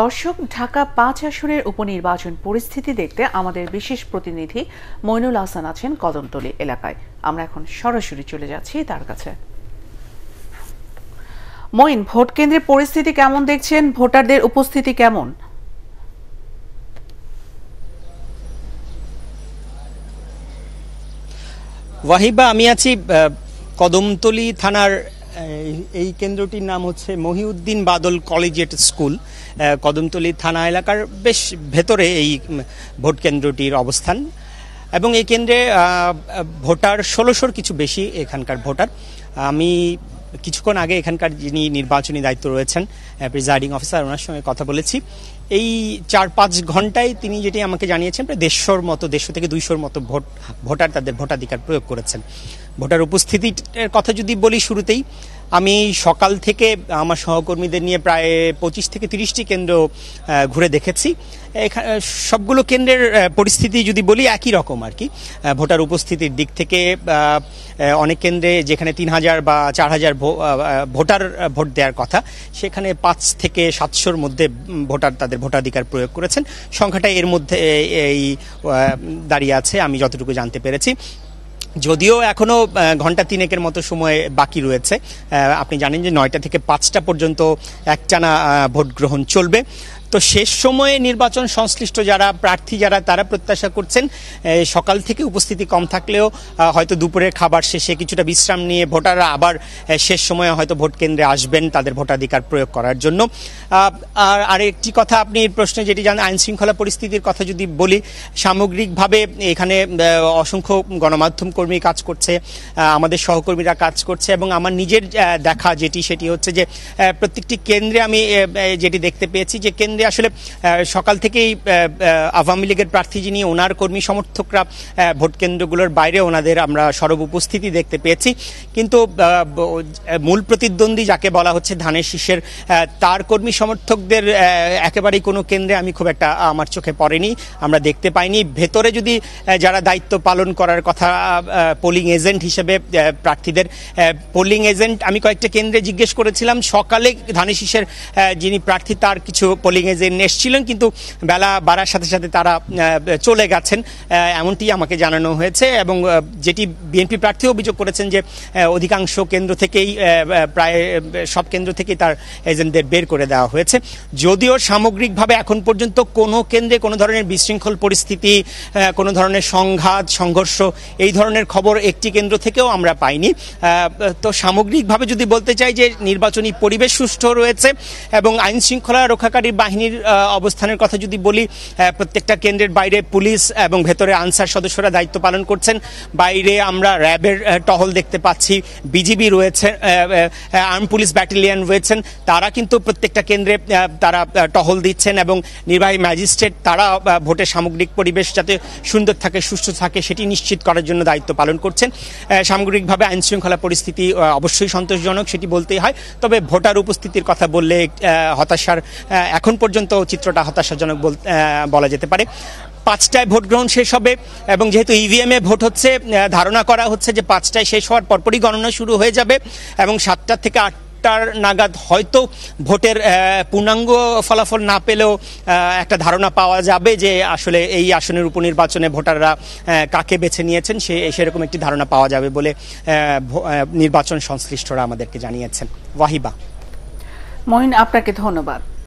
দর্শক ঢাকা পাঁচ আসনের উপনির্বাচন পরিস্থিতি দেখতে আমাদের বিশেষ প্রতিনিধি মইনুল হাসান আছেন কদমতলী এলাকায় আমরা এখন সরাসরি চলে যাচ্ছি তার কাছে মইন ভোট কেন্দ্রের পরিস্থিতি কেমন দেখছেন ভোটারদের উপস্থিতি কেমন ওয়াহিবা আমি আছি কদমতলী থানার এই কেন্দ্রটির নাম হচ্ছে মহিউদ্দিন বাদল কলেজিয়েট স্কুল কদমতলী থানা এলাকার বেশ ভেতরে এই ভোট কেন্দ্রটির অবস্থান এবং এই কেন্দ্রে ভোটার ষোলোশোর কিছু বেশি এখানকার ভোটার আমি কিছুক্ষণ আগে এখানকার যিনি নির্বাচনী দায়িত্ব রয়েছেন প্রিজাইডিং অফিসার ওনার সঙ্গে কথা বলেছি এই চার পাঁচ ঘন্টায় তিনি যেটি আমাকে জানিয়েছেন প্রায় দেড়শোর মতো দেড়শো থেকে দুইশোর মতো ভোট ভোটার তাদের ভোটাধিকার প্রয়োগ করেছেন ভোটার উপস্থিতির কথা যদি বলি শুরুতেই আমি সকাল থেকে আমার সহকর্মীদের নিয়ে প্রায় পঁচিশ থেকে তিরিশটি কেন্দ্র ঘুরে দেখেছি এখানে সবগুলো কেন্দ্রের পরিস্থিতি যদি বলি একই রকম আর কি ভোটার উপস্থিতির দিক থেকে অনেক কেন্দ্রে যেখানে তিন হাজার বা চার হাজার ভোটার ভোট দেওয়ার কথা সেখানে পাঁচ থেকে সাতশোর মধ্যে ভোটার তাদের ভোটাধিকার প্রয়োগ করেছেন সংখ্যাটা এর মধ্যে এই দাঁড়িয়ে আছে আমি যতটুকু জানতে পেরেছি যদিও এখনও ঘন্টা তিনেকের মতো সময় বাকি রয়েছে আপনি জানেন যে নয়টা থেকে পাঁচটা পর্যন্ত একটানা ভোট গ্রহণ চলবে তো শেষ সময়ে নির্বাচন সংশ্লিষ্ট যারা প্রার্থী যারা তারা প্রত্যাশা করছেন সকাল থেকে উপস্থিতি কম থাকলেও হয়তো দুপুরের খাবার শেষে কিছুটা বিশ্রাম নিয়ে ভোটাররা আবার শেষ সময়ে হয়তো ভোট কেন্দ্রে আসবেন তাদের ভোটাধিকার প্রয়োগ করার জন্য আর আরেকটি কথা আপনি প্রশ্নে যেটি জানেন আইন শৃঙ্খলা পরিস্থিতির কথা যদি বলি সামগ্রিকভাবে এখানে অসংখ্য গণমাধ্যম কর্মী কাজ করছে আমাদের সহকর্মীরা কাজ করছে এবং আমার নিজের দেখা যেটি সেটি হচ্ছে যে প্রত্যেকটি কেন্দ্রে আমি যেটি দেখতে পেয়েছি যে কেন্দ্র সন্দেহে আসলে সকাল থেকেই আওয়ামী লীগের প্রার্থী যিনি ওনার কর্মী সমর্থকরা ভোট কেন্দ্রগুলোর বাইরে ওনাদের আমরা সরব উপস্থিতি দেখতে পেয়েছি কিন্তু মূল প্রতিদ্বন্দ্বী যাকে বলা হচ্ছে ধানের শীষের তার কর্মী সমর্থকদের একেবারেই কোনো কেন্দ্রে আমি খুব একটা আমার চোখে পড়েনি আমরা দেখতে পাইনি ভেতরে যদি যারা দায়িত্ব পালন করার কথা পোলিং এজেন্ট হিসেবে প্রার্থীদের পোলিং এজেন্ট আমি কয়েকটা কেন্দ্রে জিজ্ঞেস করেছিলাম সকালে ধানের শীষের যিনি প্রার্থী তার কিছু পোলিং মিটিংয়ে যে এসছিলেন কিন্তু বেলা বাড়ার সাথে সাথে তারা চলে গেছেন এমনটি আমাকে জানানো হয়েছে এবং যেটি বিএনপি প্রার্থী অভিযোগ করেছেন যে অধিকাংশ কেন্দ্র থেকেই প্রায় সব কেন্দ্র থেকেই তার এজেন্টদের বের করে দেওয়া হয়েছে যদিও সামগ্রিকভাবে এখন পর্যন্ত কোনো কেন্দ্রে কোনো ধরনের বিশৃঙ্খল পরিস্থিতি কোনো ধরনের সংঘাত সংঘর্ষ এই ধরনের খবর একটি কেন্দ্র থেকেও আমরা পাইনি তো সামগ্রিকভাবে যদি বলতে চাই যে নির্বাচনী পরিবেশ সুষ্ঠু রয়েছে এবং আইন শৃঙ্খলা রক্ষাকারী বাহিনী বাহিনীর অবস্থানের কথা যদি বলি প্রত্যেকটা কেন্দ্রের বাইরে পুলিশ এবং ভেতরে আনসার সদস্যরা দায়িত্ব পালন করছেন বাইরে আমরা র্যাবের টহল দেখতে পাচ্ছি বিজিবি রয়েছে আর্ম পুলিশ ব্যাটালিয়ান রয়েছেন তারা কিন্তু প্রত্যেকটা কেন্দ্রে তারা টহল দিচ্ছেন এবং নির্বাহী ম্যাজিস্ট্রেট তারা ভোটের সামগ্রিক পরিবেশ যাতে সুন্দর থাকে সুস্থ থাকে সেটি নিশ্চিত করার জন্য দায়িত্ব পালন করছেন সামগ্রিকভাবে আইন শৃঙ্খলা পরিস্থিতি অবশ্যই সন্তোষজনক সেটি বলতেই হয় তবে ভোটার উপস্থিতির কথা বললে হতাশার এখন পর্যন্ত চিত্রটা হতাশাজনক বলা যেতে পারে পাঁচটায় ভোট গ্রহণ শেষ হবে এবং যেহেতু ইভিএমে e ভোট হচ্ছে ধারণা করা হচ্ছে যে পাঁচটায় শেষ হওয়ার পরপরই গণনা শুরু হয়ে যাবে এবং সাতটা থেকে আট আটটার নাগাদ হয়তো ভোটের পূর্ণাঙ্গ ফলাফল না পেলেও একটা ধারণা পাওয়া যাবে যে আসলে এই আসনের উপনির্বাচনে ভোটাররা কাকে বেছে নিয়েছেন সে সেরকম একটি ধারণা পাওয়া যাবে বলে নির্বাচন সংশ্লিষ্টরা আমাদেরকে জানিয়েছেন ওয়াহিবা মহিন আপনাকে ধন্যবাদ